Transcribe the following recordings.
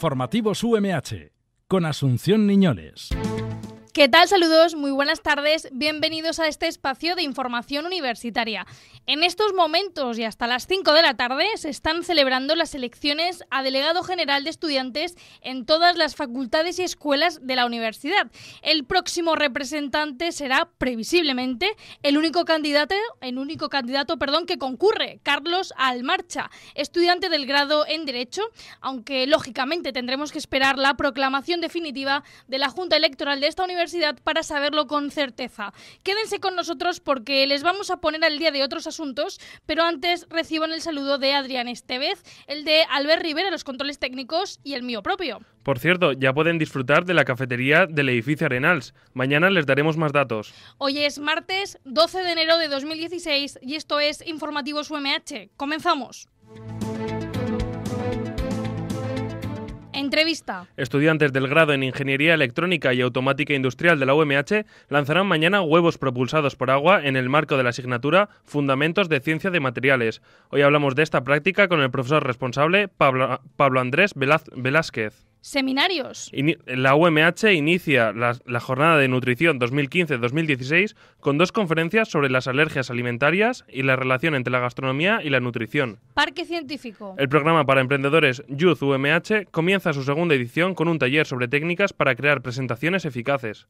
Informativos UMH con Asunción Niñoles. ¿Qué tal? Saludos, muy buenas tardes, bienvenidos a este espacio de información universitaria. En estos momentos y hasta las 5 de la tarde se están celebrando las elecciones a delegado general de estudiantes en todas las facultades y escuelas de la universidad. El próximo representante será previsiblemente el único candidato, el único candidato, perdón, que concurre, Carlos Almarcha, estudiante del grado en derecho, aunque lógicamente tendremos que esperar la proclamación definitiva de la Junta Electoral de esta universidad para saberlo con certeza. Quédense con nosotros porque les vamos a poner al día de otros asuntos, pero antes reciban el saludo de Adrián Estevez, el de Albert Rivera, los controles técnicos y el mío propio. Por cierto, ya pueden disfrutar de la cafetería del edificio Arenals. Mañana les daremos más datos. Hoy es martes 12 de enero de 2016 y esto es Informativos UMH. Comenzamos. Entrevista. Estudiantes del grado en Ingeniería Electrónica y Automática Industrial de la UMH lanzarán mañana huevos propulsados por agua en el marco de la asignatura Fundamentos de Ciencia de Materiales. Hoy hablamos de esta práctica con el profesor responsable Pablo, Pablo Andrés Velázquez. Seminarios. la UMH inicia la jornada de nutrición 2015-2016 con dos conferencias sobre las alergias alimentarias y la relación entre la gastronomía y la nutrición. Parque Científico. El programa para emprendedores Youth UMH comienza su segunda edición con un taller sobre técnicas para crear presentaciones eficaces.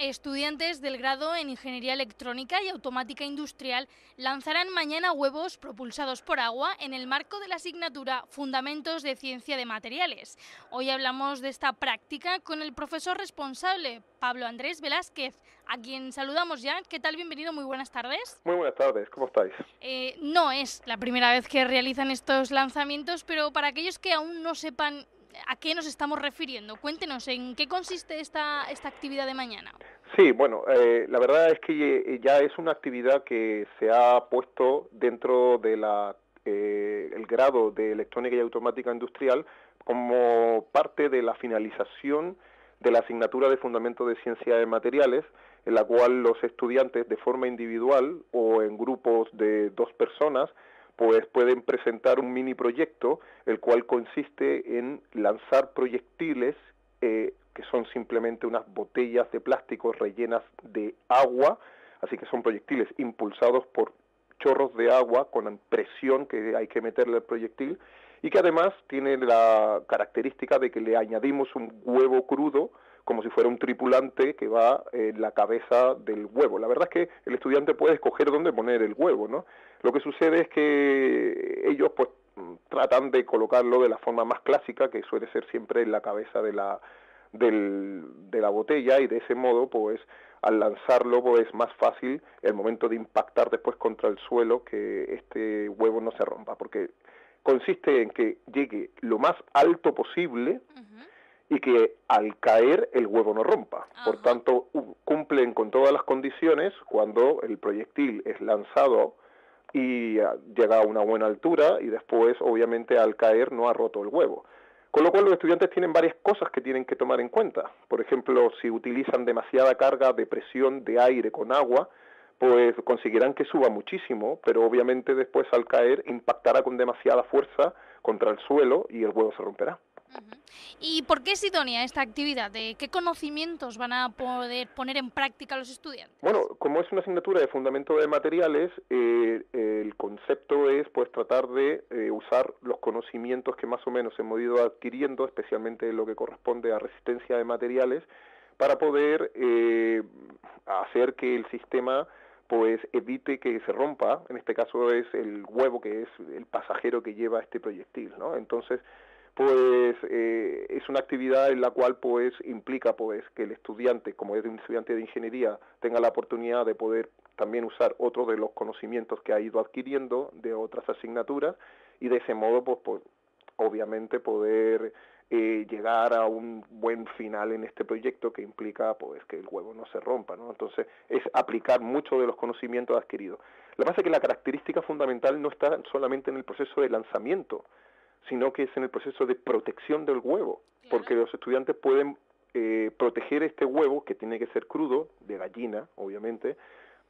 Estudiantes del grado en Ingeniería Electrónica y Automática Industrial lanzarán mañana huevos propulsados por agua en el marco de la asignatura Fundamentos de Ciencia de Materiales. Hoy hablamos de esta práctica con el profesor responsable, Pablo Andrés Velázquez, a quien saludamos ya. ¿Qué tal? Bienvenido, muy buenas tardes. Muy buenas tardes, ¿cómo estáis? Eh, no es la primera vez que realizan estos lanzamientos, pero para aquellos que aún no sepan ¿A qué nos estamos refiriendo? Cuéntenos, ¿en qué consiste esta, esta actividad de mañana? Sí, bueno, eh, la verdad es que eh, ya es una actividad que se ha puesto dentro de la eh, el grado de electrónica y automática industrial como parte de la finalización de la asignatura de Fundamento de Ciencia de Materiales, en la cual los estudiantes de forma individual o en grupos de dos personas pues pueden presentar un mini proyecto, el cual consiste en lanzar proyectiles eh, que son simplemente unas botellas de plástico rellenas de agua, así que son proyectiles impulsados por chorros de agua con presión que hay que meterle al proyectil y que además tiene la característica de que le añadimos un huevo crudo como si fuera un tripulante que va en la cabeza del huevo. La verdad es que el estudiante puede escoger dónde poner el huevo, ¿no? Lo que sucede es que ellos pues tratan de colocarlo de la forma más clásica, que suele ser siempre en la cabeza de la, de la botella, y de ese modo, pues al lanzarlo, pues es más fácil el momento de impactar después contra el suelo que este huevo no se rompa, porque consiste en que llegue lo más alto posible. y que al caer el huevo no rompa. Por tanto, cumplen con todas las condiciones cuando el proyectil es lanzado y ah, llega a una buena altura y después obviamente al caer no ha roto el huevo. Con lo cual los estudiantes tienen varias cosas que tienen que tomar en cuenta. Por ejemplo, si utilizan demasiada carga de presión de aire con agua, pues conseguirán que suba muchísimo, pero obviamente después al caer impactará con demasiada fuerza contra el suelo y el huevo se romperá. ¿Y por qué es idónea esta actividad? ¿De ¿Qué conocimientos van a poder poner en práctica los estudiantes? Bueno, como es una asignatura de fundamento de materiales, eh, el concepto es pues tratar de eh, usar los conocimientos que más o menos hemos ido adquiriendo, especialmente lo que corresponde a resistencia de materiales, para poder eh, hacer que el sistema pues evite que se rompa, en este caso es el huevo que es el pasajero que lleva este proyectil, ¿no? Entonces, pues eh, es una actividad en la cual pues implica pues que el estudiante, como es un estudiante de ingeniería, tenga la oportunidad de poder también usar otro de los conocimientos que ha ido adquiriendo de otras asignaturas y de ese modo pues, obviamente poder eh, llegar a un buen final en este proyecto que implica pues que el huevo no se rompa ¿no? entonces es aplicar mucho de los conocimientos adquiridos lo que pasa es que la característica fundamental no está solamente en el proceso de lanzamiento sino que es en el proceso de protección del huevo, porque los estudiantes pueden eh, proteger este huevo, que tiene que ser crudo, de gallina, obviamente,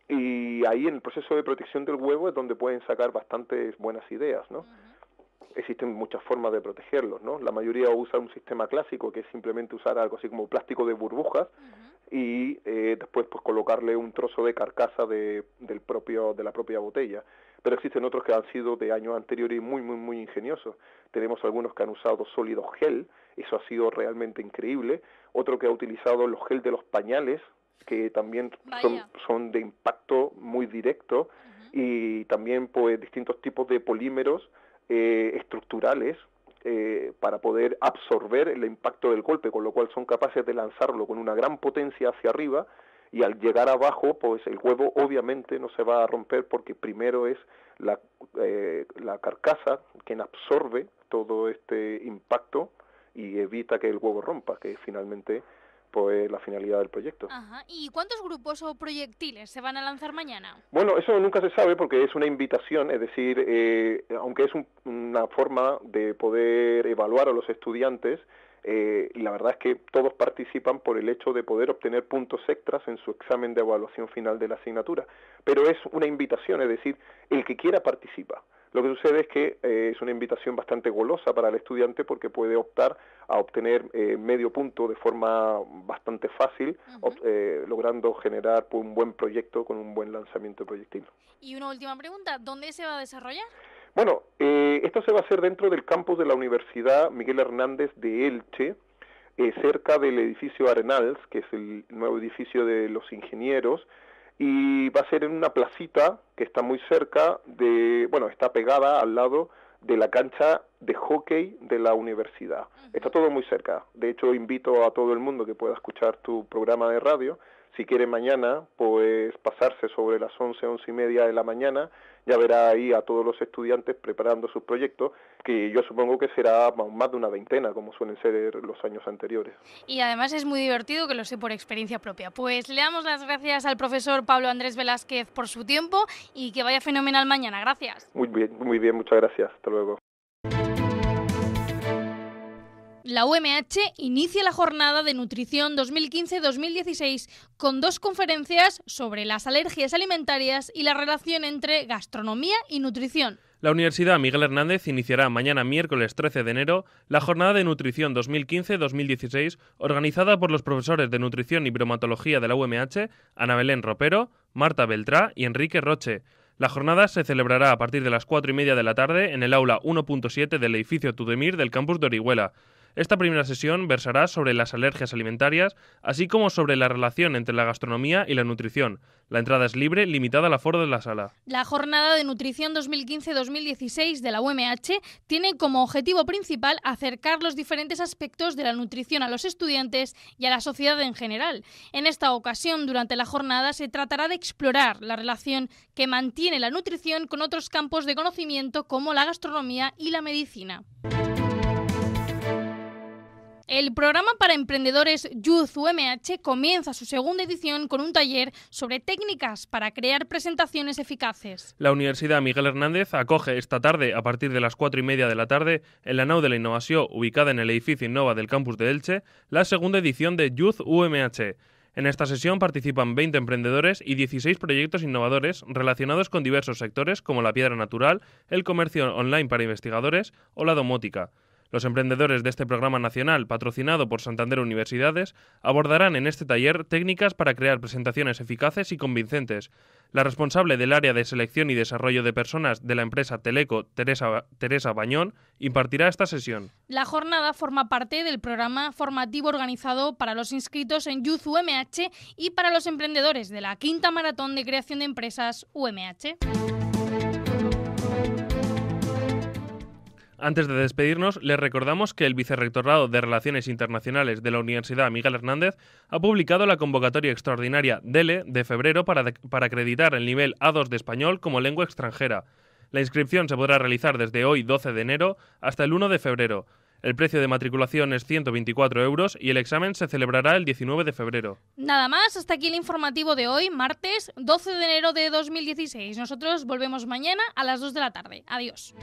y ahí en el proceso de protección del huevo es donde pueden sacar bastantes buenas ideas, ¿no? Existen muchas formas de protegerlos, ¿no? La mayoría usa un sistema clásico, que es simplemente usar algo así como plástico de burbujas, y eh, después pues colocarle un trozo de carcasa del propio, de la propia botella pero existen otros que han sido de años anteriores muy, muy, muy ingeniosos. Tenemos algunos que han usado sólidos gel, eso ha sido realmente increíble. Otro que ha utilizado los gel de los pañales, que también son, son, de impacto muy directo, y también pues distintos tipos de polímeros eh, estructurales, eh, para poder absorber el impacto del golpe, con lo cual son capaces de lanzarlo con una gran potencia hacia arriba y al llegar abajo, pues el huevo obviamente no se va a romper porque primero es la, eh, la carcasa quien absorbe todo este impacto y evita que el huevo rompa, que finalmente pues la finalidad del proyecto. ¿Y cuántos grupos o proyectiles se van a lanzar mañana? Bueno, eso nunca se sabe porque es una invitación, es decir, eh, aunque es una forma de poder evaluar a los estudiantes, eh, la verdad es que todos participan por el hecho de poder obtener puntos extras en su examen de evaluación final de la asignatura, pero es una invitación, es decir, el que quiera participa. Lo que sucede es que eh, es una invitación bastante golosa para el estudiante porque puede optar a obtener eh, medio punto de forma bastante fácil, logrando generar un buen proyecto con un buen lanzamiento proyectil. Y una última pregunta, ¿dónde se va a desarrollar? Bueno, eh, esto se va a hacer dentro del campus de la Universidad Miguel Hernández de Elche, eh, cerca del edificio Arenals, que es el nuevo edificio de los ingenieros, y va a ser en una placita que está muy cerca de, bueno, está pegada al lado de la cancha de hockey de la universidad. Está todo muy cerca. De hecho, invito a todo el mundo que pueda escuchar tu programa de radio si quiere mañana, pues pasarse sobre las 11, 11 y media de la mañana, ya verá ahí a todos los estudiantes preparando sus proyectos, que yo supongo que será más de una veintena, como suelen ser los años anteriores. Y además es muy divertido, que lo sé por experiencia propia. Pues le damos las gracias al profesor Pablo Andrés Velázquez por su tiempo y que vaya fenomenal mañana. Gracias. Muy bien, muy bien, muchas gracias. Hasta luego la UMH inicia la jornada de nutrición 2015-2016 con dos conferencias sobre las alergias alimentarias y la relación entre gastronomía y nutrición. La Universidad Miguel Hernández iniciará mañana miércoles 13 de enero la jornada de nutrición 2015-2016 organizada por los profesores de nutrición y bromatología de la UMH, Ana Belén Ropero, Marta Beltrá y Enrique Roche. La jornada se celebrará a partir de las 4 y media de la tarde en el aula 1.7 del edificio Tudemir del campus de Orihuela. Esta primera sesión versará sobre las alergias alimentarias, así como sobre la relación entre la gastronomía y la nutrición. La entrada es libre, limitada al aforo de la sala. La jornada de nutrición 2015-2016 de la UMH tiene como objetivo principal acercar los diferentes aspectos de la nutrición a los estudiantes y a la sociedad en general. En esta ocasión, durante la jornada, se tratará de explorar la relación que mantiene la nutrición con otros campos de conocimiento como la gastronomía y la medicina. El programa para emprendedores Youth UMH comienza su segunda edición con un taller sobre técnicas para crear presentaciones eficaces. La Universidad Miguel Hernández acoge esta tarde, a partir de las cuatro y media de la tarde, en la nau de la innovación ubicada en el edificio Innova del campus de Elche, la segunda edición de Youth UMH. En esta sesión participan 20 emprendedores y 16 proyectos innovadores relacionados con diversos sectores como la piedra natural, el comercio online para investigadores o la domótica. Los emprendedores de este programa nacional, patrocinado por Santander Universidades, abordarán en este taller técnicas para crear presentaciones eficaces y convincentes. La responsable del área de selección y desarrollo de personas de la empresa Teleco, Teresa, Bañón, impartirá esta sesión. La jornada forma parte del programa formativo organizado para los inscritos en Youth UMH y para los emprendedores de la quinta maratón de creación de empresas UMH. Antes de despedirnos, les recordamos que el Vicerrectorado de Relaciones Internacionales de la Universidad Miguel Hernández ha publicado la convocatoria extraordinaria DELE de febrero para, acreditar el nivel A2 de español como lengua extranjera. La inscripción se podrá realizar desde hoy 12 de enero hasta el 1 de febrero. El precio de matriculación es 124 euros y el examen se celebrará el 19 de febrero. Nada más, hasta aquí el informativo de hoy, martes 12 de enero de 2016. Nosotros volvemos mañana a las 2 de la tarde. Adiós.